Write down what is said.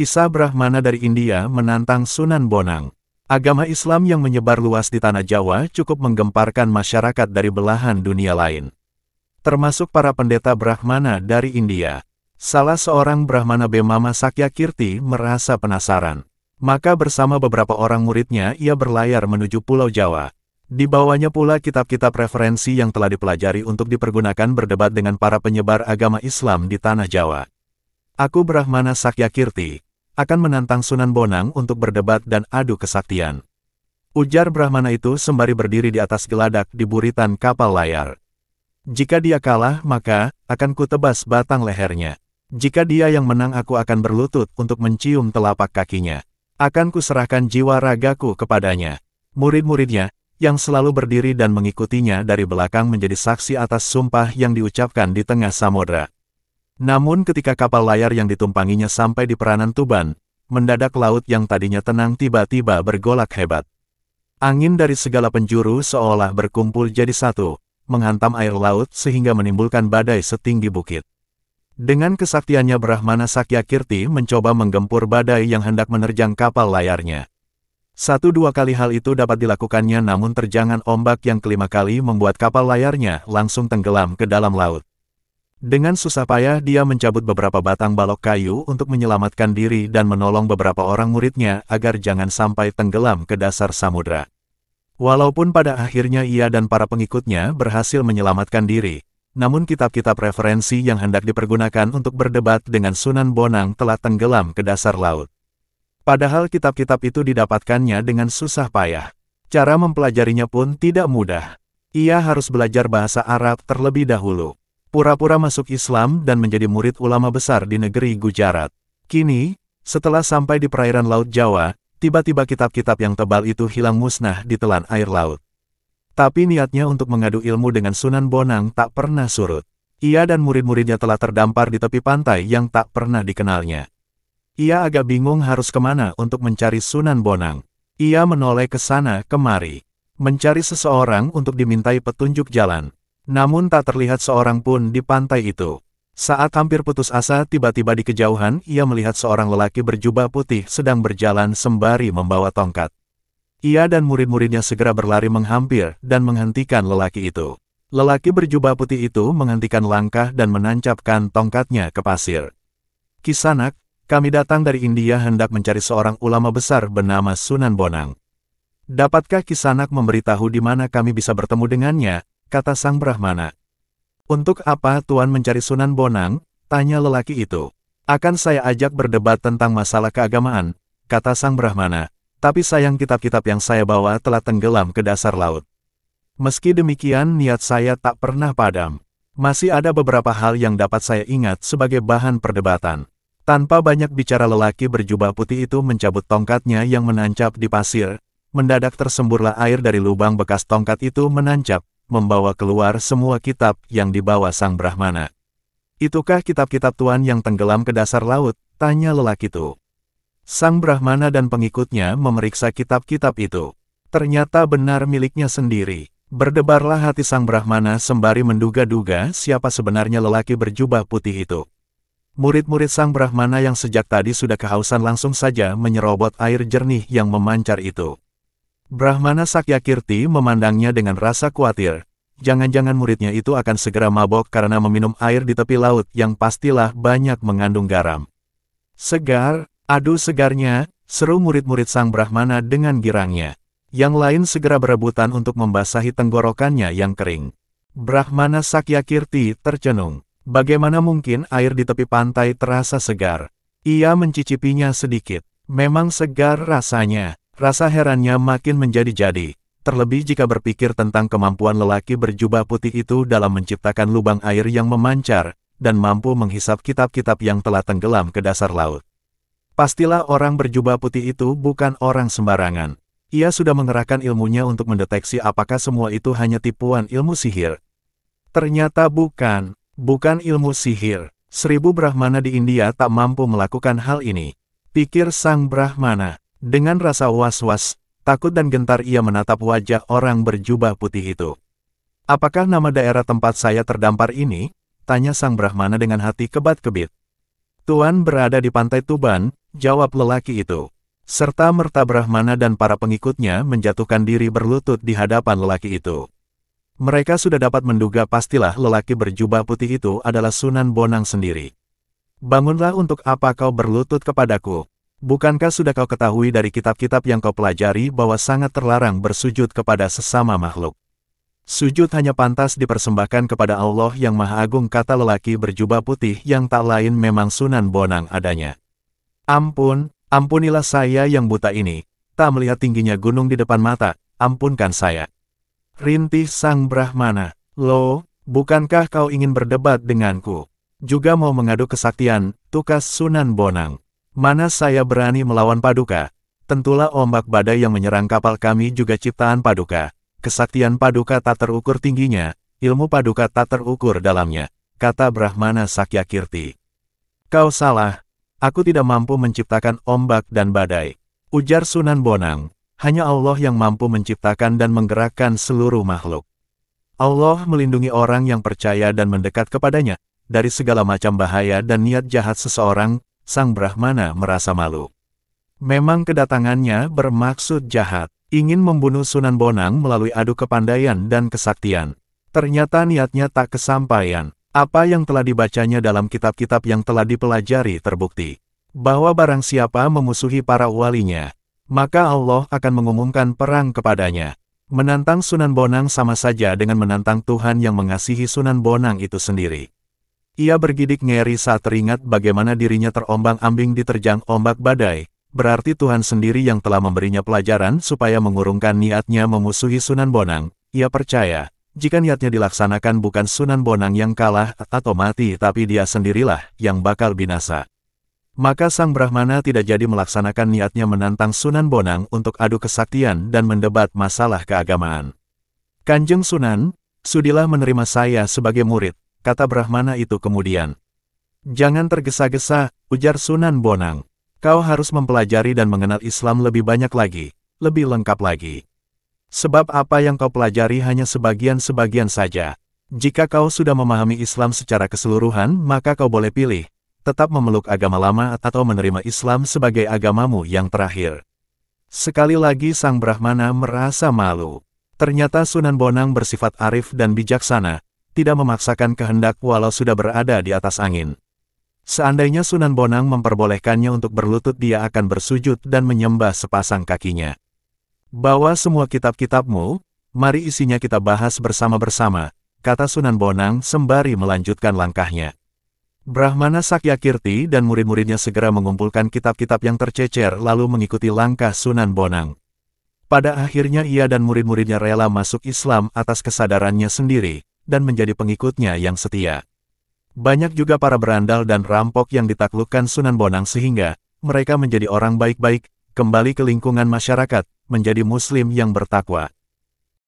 Kisah Brahmana dari India menantang Sunan Bonang. Agama Islam yang menyebar luas di Tanah Jawa cukup menggemparkan masyarakat dari belahan dunia lain. Termasuk para pendeta Brahmana dari India. Salah seorang Brahmana Bemama Kirti merasa penasaran. Maka bersama beberapa orang muridnya ia berlayar menuju Pulau Jawa. Di bawahnya pula kitab-kitab referensi yang telah dipelajari untuk dipergunakan berdebat dengan para penyebar agama Islam di Tanah Jawa. Aku Brahmana Kirti, akan menantang Sunan Bonang untuk berdebat dan adu kesaktian. Ujar Brahmana itu sembari berdiri di atas geladak di buritan kapal layar. Jika dia kalah, maka akan kutebas batang lehernya. Jika dia yang menang aku akan berlutut untuk mencium telapak kakinya. Akan kuserahkan jiwa ragaku kepadanya. Murid-muridnya, yang selalu berdiri dan mengikutinya dari belakang menjadi saksi atas sumpah yang diucapkan di tengah samudera. Namun ketika kapal layar yang ditumpanginya sampai di peranan Tuban, mendadak laut yang tadinya tenang tiba-tiba bergolak hebat. Angin dari segala penjuru seolah berkumpul jadi satu, menghantam air laut sehingga menimbulkan badai setinggi bukit. Dengan kesaktiannya Brahmana Sakyakirti mencoba menggempur badai yang hendak menerjang kapal layarnya. Satu dua kali hal itu dapat dilakukannya namun terjangan ombak yang kelima kali membuat kapal layarnya langsung tenggelam ke dalam laut. Dengan susah payah dia mencabut beberapa batang balok kayu untuk menyelamatkan diri dan menolong beberapa orang muridnya agar jangan sampai tenggelam ke dasar samudra. Walaupun pada akhirnya ia dan para pengikutnya berhasil menyelamatkan diri, namun kitab-kitab referensi yang hendak dipergunakan untuk berdebat dengan Sunan Bonang telah tenggelam ke dasar laut. Padahal kitab-kitab itu didapatkannya dengan susah payah. Cara mempelajarinya pun tidak mudah. Ia harus belajar bahasa Arab terlebih dahulu pura-pura masuk Islam dan menjadi murid ulama besar di negeri Gujarat. Kini, setelah sampai di perairan Laut Jawa, tiba-tiba kitab-kitab yang tebal itu hilang musnah di telan air laut. Tapi niatnya untuk mengadu ilmu dengan Sunan Bonang tak pernah surut. Ia dan murid-muridnya telah terdampar di tepi pantai yang tak pernah dikenalnya. Ia agak bingung harus kemana untuk mencari Sunan Bonang. Ia menoleh ke sana kemari, mencari seseorang untuk dimintai petunjuk jalan. Namun tak terlihat seorang pun di pantai itu. Saat hampir putus asa tiba-tiba di kejauhan ia melihat seorang lelaki berjubah putih sedang berjalan sembari membawa tongkat. Ia dan murid-muridnya segera berlari menghampir dan menghentikan lelaki itu. Lelaki berjubah putih itu menghentikan langkah dan menancapkan tongkatnya ke pasir. Kisanak, kami datang dari India hendak mencari seorang ulama besar bernama Sunan Bonang. Dapatkah Kisanak memberitahu di mana kami bisa bertemu dengannya, kata sang Brahmana. Untuk apa Tuan mencari Sunan Bonang? Tanya lelaki itu. Akan saya ajak berdebat tentang masalah keagamaan, kata sang Brahmana. Tapi sayang kitab-kitab yang saya bawa telah tenggelam ke dasar laut. Meski demikian niat saya tak pernah padam. Masih ada beberapa hal yang dapat saya ingat sebagai bahan perdebatan. Tanpa banyak bicara lelaki berjubah putih itu mencabut tongkatnya yang menancap di pasir. Mendadak tersemburlah air dari lubang bekas tongkat itu menancap, membawa keluar semua kitab yang dibawa sang Brahmana. Itukah kitab-kitab Tuhan yang tenggelam ke dasar laut? Tanya lelaki itu. Sang Brahmana dan pengikutnya memeriksa kitab-kitab itu. Ternyata benar miliknya sendiri. Berdebarlah hati sang Brahmana sembari menduga-duga siapa sebenarnya lelaki berjubah putih itu. Murid-murid sang Brahmana yang sejak tadi sudah kehausan langsung saja menyerobot air jernih yang memancar itu. Brahmana Sakyakirti memandangnya dengan rasa khawatir. Jangan-jangan muridnya itu akan segera mabok karena meminum air di tepi laut yang pastilah banyak mengandung garam. Segar, aduh segarnya, seru murid-murid sang Brahmana dengan girangnya. Yang lain segera berebutan untuk membasahi tenggorokannya yang kering. Brahmana Sakyakirti tercenung. Bagaimana mungkin air di tepi pantai terasa segar? Ia mencicipinya sedikit. Memang segar rasanya. Rasa herannya makin menjadi-jadi, terlebih jika berpikir tentang kemampuan lelaki berjubah putih itu dalam menciptakan lubang air yang memancar, dan mampu menghisap kitab-kitab yang telah tenggelam ke dasar laut. Pastilah orang berjubah putih itu bukan orang sembarangan. Ia sudah mengerahkan ilmunya untuk mendeteksi apakah semua itu hanya tipuan ilmu sihir. Ternyata bukan, bukan ilmu sihir. Seribu Brahmana di India tak mampu melakukan hal ini. Pikir sang Brahmana, dengan rasa was-was, takut dan gentar ia menatap wajah orang berjubah putih itu. Apakah nama daerah tempat saya terdampar ini? Tanya sang Brahmana dengan hati kebat-kebit. Tuan berada di pantai Tuban, jawab lelaki itu. Serta merta Brahmana dan para pengikutnya menjatuhkan diri berlutut di hadapan lelaki itu. Mereka sudah dapat menduga pastilah lelaki berjubah putih itu adalah Sunan Bonang sendiri. Bangunlah untuk apa kau berlutut kepadaku, Bukankah sudah kau ketahui dari kitab-kitab yang kau pelajari bahwa sangat terlarang bersujud kepada sesama makhluk? Sujud hanya pantas dipersembahkan kepada Allah yang Maha Agung kata lelaki berjubah putih yang tak lain memang Sunan Bonang adanya. Ampun, ampunilah saya yang buta ini, tak melihat tingginya gunung di depan mata, ampunkan saya. Rintih Sang Brahmana, lo, bukankah kau ingin berdebat denganku? Juga mau mengadu kesaktian, tukas Sunan Bonang. Mana saya berani melawan Paduka? Tentulah ombak badai yang menyerang kapal kami juga ciptaan Paduka. Kesaktian Paduka tak terukur tingginya, ilmu Paduka tak terukur dalamnya, kata Brahmana Sakya Kirti. Kau salah, aku tidak mampu menciptakan ombak dan badai. Ujar Sunan Bonang, hanya Allah yang mampu menciptakan dan menggerakkan seluruh makhluk. Allah melindungi orang yang percaya dan mendekat kepadanya, dari segala macam bahaya dan niat jahat seseorang, sang Brahmana merasa malu. Memang kedatangannya bermaksud jahat, ingin membunuh Sunan Bonang melalui adu kepandaian dan kesaktian. Ternyata niatnya tak kesampaian. Apa yang telah dibacanya dalam kitab-kitab yang telah dipelajari terbukti. Bahwa barang siapa memusuhi para walinya, maka Allah akan mengumumkan perang kepadanya. Menantang Sunan Bonang sama saja dengan menantang Tuhan yang mengasihi Sunan Bonang itu sendiri. Ia bergidik ngeri saat teringat bagaimana dirinya terombang-ambing diterjang ombak badai, berarti Tuhan sendiri yang telah memberinya pelajaran supaya mengurungkan niatnya memusuhi Sunan Bonang. Ia percaya, jika niatnya dilaksanakan bukan Sunan Bonang yang kalah atau mati tapi dia sendirilah yang bakal binasa. Maka Sang Brahmana tidak jadi melaksanakan niatnya menantang Sunan Bonang untuk adu kesaktian dan mendebat masalah keagamaan. Kanjeng Sunan, sudilah menerima saya sebagai murid, kata Brahmana itu kemudian. Jangan tergesa-gesa, ujar Sunan Bonang. Kau harus mempelajari dan mengenal Islam lebih banyak lagi, lebih lengkap lagi. Sebab apa yang kau pelajari hanya sebagian-sebagian saja. Jika kau sudah memahami Islam secara keseluruhan, maka kau boleh pilih, tetap memeluk agama lama atau menerima Islam sebagai agamamu yang terakhir. Sekali lagi sang Brahmana merasa malu. Ternyata Sunan Bonang bersifat arif dan bijaksana, tidak memaksakan kehendak walau sudah berada di atas angin. Seandainya Sunan Bonang memperbolehkannya untuk berlutut dia akan bersujud dan menyembah sepasang kakinya. Bawa semua kitab-kitabmu, mari isinya kita bahas bersama-bersama, kata Sunan Bonang sembari melanjutkan langkahnya. Brahmana Sakyakirti dan murid-muridnya segera mengumpulkan kitab-kitab yang tercecer lalu mengikuti langkah Sunan Bonang. Pada akhirnya ia dan murid-muridnya rela masuk Islam atas kesadarannya sendiri, dan menjadi pengikutnya yang setia. Banyak juga para berandal dan rampok yang ditaklukkan Sunan Bonang sehingga mereka menjadi orang baik-baik, kembali ke lingkungan masyarakat, menjadi muslim yang bertakwa.